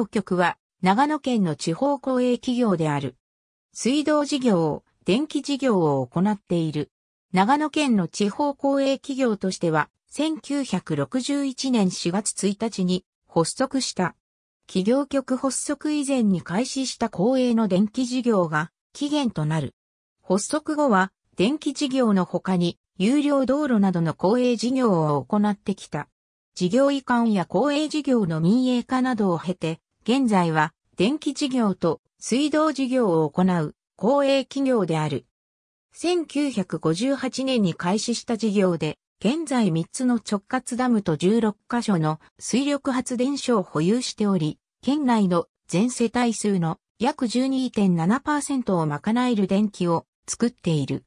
道局は、長野県の地方公営企業である。水道事業、電気事業を行っている。長野県の地方公営企業としては、1961年4月1日に発足した。企業局発足以前に開始した公営の電気事業が期限となる。発足後は、電気事業の他に、有料道路などの公営事業を行ってきた。事業移管や公営事業の民営化などを経て、現在は電気事業と水道事業を行う公営企業である。1958年に開始した事業で、現在3つの直轄ダムと16カ所の水力発電所を保有しており、県内の全世帯数の約12.7%を賄える電気を作っている。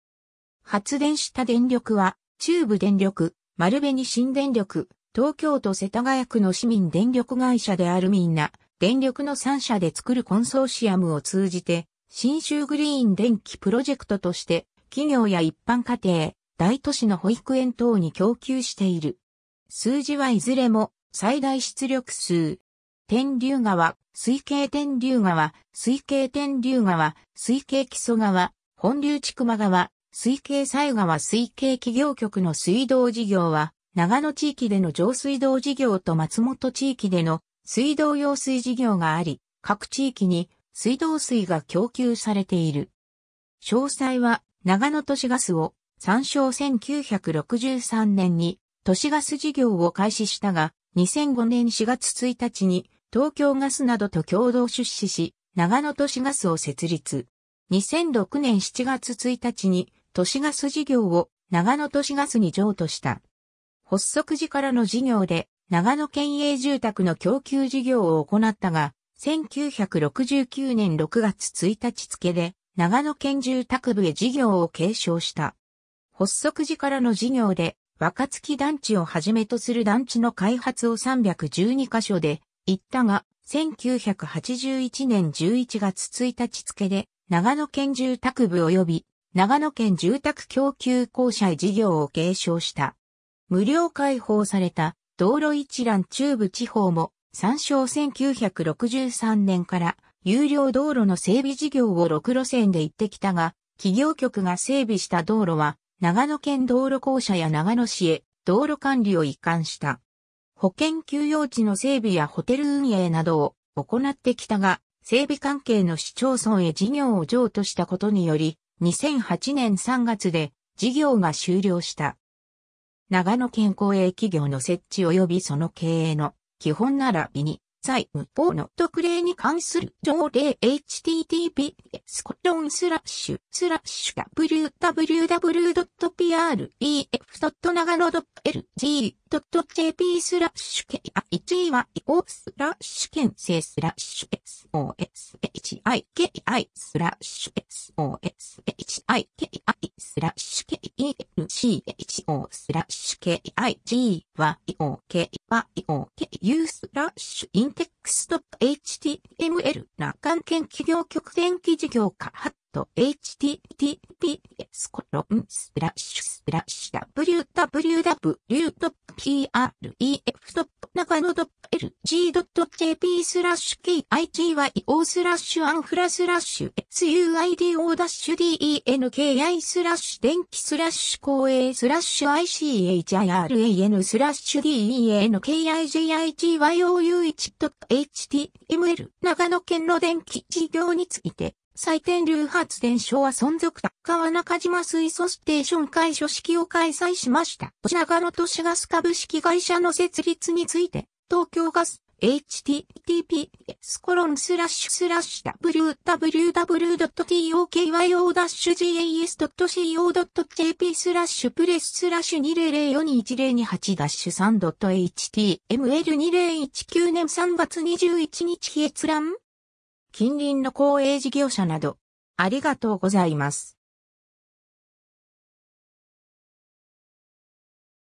発電した電力は、中部電力、丸紅新電力、東京都世田谷区の市民電力会社であるみんな、電力の3社で作るコンソーシアムを通じて、新州グリーン電気プロジェクトとして、企業や一般家庭、大都市の保育園等に供給している。数字はいずれも最大出力数。天竜川、水系天竜川、水系天竜川、水系木曽川、本流千曲川、水系西川水系企業局の水道事業は、長野地域での上水道事業と松本地域での水道用水事業があり、各地域に水道水が供給されている。詳細は長野都市ガスを参照1963年に都市ガス事業を開始したが、2005年4月1日に東京ガスなどと共同出資し、長野都市ガスを設立。2006年7月1日に都市ガス事業を長野都市ガスに譲渡した。発足時からの事業で長野県営住宅の供給事業を行ったが、1969年6月1日付で、長野県住宅部へ事業を継承した。発足時からの事業で、若月団地をはじめとする団地の開発を312箇所で、行ったが、1981年11月1日付で、長野県住宅部及び、長野県住宅供給公社へ事業を継承した。無料開放された道路一覧中部地方も、参照1963年から有料道路の整備事業を6路線で行ってきたが、企業局が整備した道路は、長野県道路公社や長野市へ道路管理を移管した。保険休養地の整備やホテル運営などを行ってきたが、整備関係の市町村へ事業を譲渡したことにより、2008年3月で事業が終了した。長野県公営企業の設置及びその経営の基本並びに、財務法の特例に関する条例 https m スラッシュスラッシュ www.pref.nagaro.lg.jp スラッシュ k1y o スラッシュ検制スラッシュ soshiki スラッシュ soshiki スラッシュ kelcho スラッシュ kigyokyu スラッシュインテックス .html 中間研究業局電気事業開発 http ス www.pref.nagano.lg.jp スラッシュ kigyo スラッシュアンフラスラッシュ suido-denki スラッシュ電気スラッシュ公営スラッシュ ichiran スラッシュ denkigigyo1.html 長野県の電気事業について再天流発電所は存続高中島水素ステーション会所式を開催しました。長野都市ガス株式会社の設立について、東京ガス http スコロンスラッシュスラッシュ www.tokyo-gas.co.jp スラッシュプレススラッシュ20042108 3.html2019 年3月21日閲覧近隣の公営事業者など、ありがとうございます。